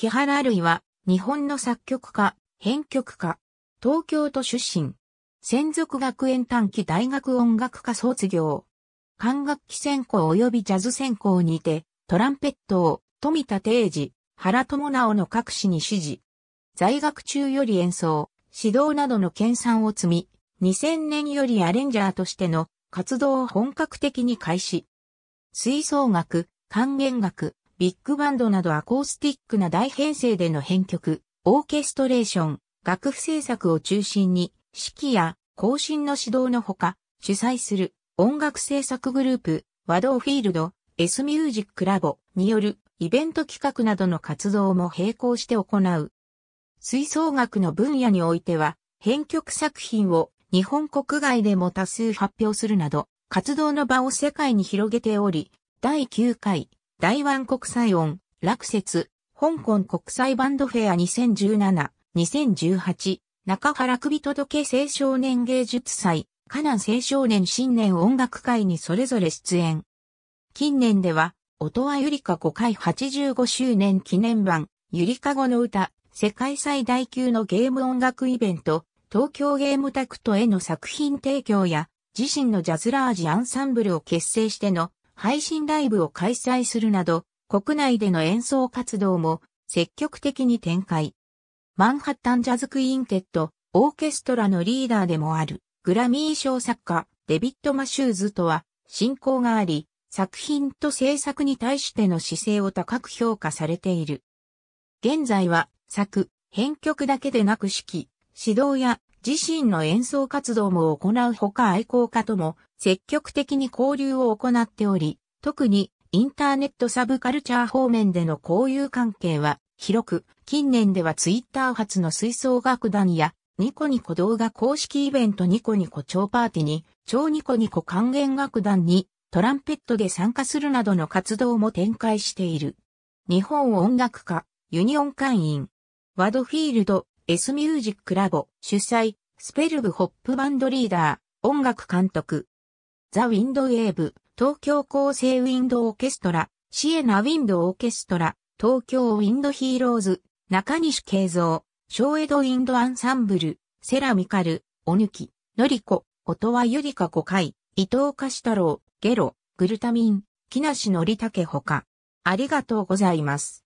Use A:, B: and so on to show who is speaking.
A: 木原類は、日本の作曲家、編曲家、東京都出身、専属学園短期大学音楽科卒業、管楽器専攻及びジャズ専攻にて、トランペットを、富田定治、原智直の各市に指示。在学中より演奏、指導などの研鑽を積み、2000年よりアレンジャーとしての活動を本格的に開始。吹奏楽、管弦楽、ビッグバンドなどアコースティックな大編成での編曲、オーケストレーション、楽譜制作を中心に、指揮や更新の指導のほか、主催する音楽制作グループ、ワドーフィールド、S ミュージックラボによるイベント企画などの活動も並行して行う。吹奏楽の分野においては、編曲作品を日本国外でも多数発表するなど、活動の場を世界に広げており、第9回台湾国際音、落雪、香港国際バンドフェア2017、2018、中原首届青少年芸術祭、河南青少年新年音楽会にそれぞれ出演。近年では、音羽ゆりか5回85周年記念版、ゆりかごの歌、世界最大級のゲーム音楽イベント、東京ゲームタクトへの作品提供や、自身のジャズラージアンサンブルを結成しての配信ライブを開催するなど、国内での演奏活動も積極的に展開。マンハッタンジャズクインテッド、オーケストラのリーダーでもある、グラミー賞作家、デビッド・マシューズとは、親交があり、作品と制作に対しての姿勢を高く評価されている。現在は、作、編曲だけでなく指揮、指導や自身の演奏活動も行うほか愛好家とも積極的に交流を行っており、特にインターネットサブカルチャー方面での交友関係は広く、近年ではツイッター発の吹奏楽団やニコニコ動画公式イベントニコニコ超パーティに、超ニコニコ還元楽団にトランペットで参加するなどの活動も展開している。日本音楽家、ユニオン会員、ワドフィールド、S ミュージックラボ主催、スペルブホップバンドリーダー、音楽監督。ザ・ウィンドウェーブ、東京構成ウィンドオーケストラ、シエナ・ウィンドオーケストラ、東京ウィンドヒーローズ、中西慶三、小江戸ウィンドアンサンブル、セラミカル、おぬき、のりこ、音羽ゆりか5回、伊藤菓子太郎、ゲロ、グルタミン、木梨のりたけほか。ありがとうございます。